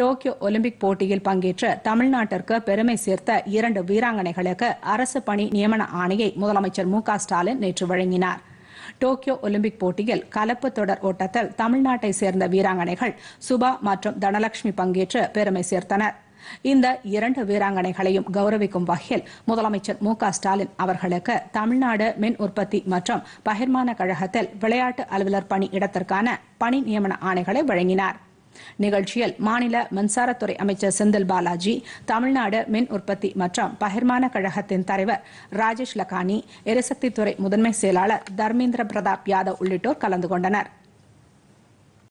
Tokyo Olympic போட்டியில் பங்கேற்ற தமிழ்நாட்டிற்கு பெருமை சேர்த்த இரண்டு வீராங்கனைகளுக்கு அரசு பணி நியமன ஆணையை முதலமைச்சர் மு ஸ்டாலின் நேற்று வழங்கினார் டோக்கியோ ஒலிம்பிக் போட்டியில் கலப்பு தொடர் ஓட்டத்தில் தமிழ்நாட்டை சேர்ந்த வீராங்கனைகள் சுபா மற்றும் தனலட்சுமி பங்கேற்று பெருமை சேர்த்தனர் இந்த இரண்டு வீராங்கனைகளையும் கௌரவிக்கும் வகையில் முதலமைச்சர் மு ஸ்டாலின் அவர்களுக்கு தமிழ்நாடு மின் உற்பத்தி மற்றும் பகிர்மான கழகத்தில் விளையாட்டு அலுவலர் பணி இடத்திற்கான பணி நியமன ஆணைகளை வழங்கினாா் நிகழ்ச்சியில் மாநில மின்சாரத்துறை அமைச்சர் செந்தில் பாலாஜி தமிழ்நாடு மின் உற்பத்தி மற்றும் பகிர்மான கழகத்தின் தலைவர் ராஜேஷ் லக்கானி எரிசக்தித்துறை முதன்மை செயலாளர் தர்மேந்திர பிரதாப் யாதவ் உள்ளிட்டோர் கலந்து கொண்டனா்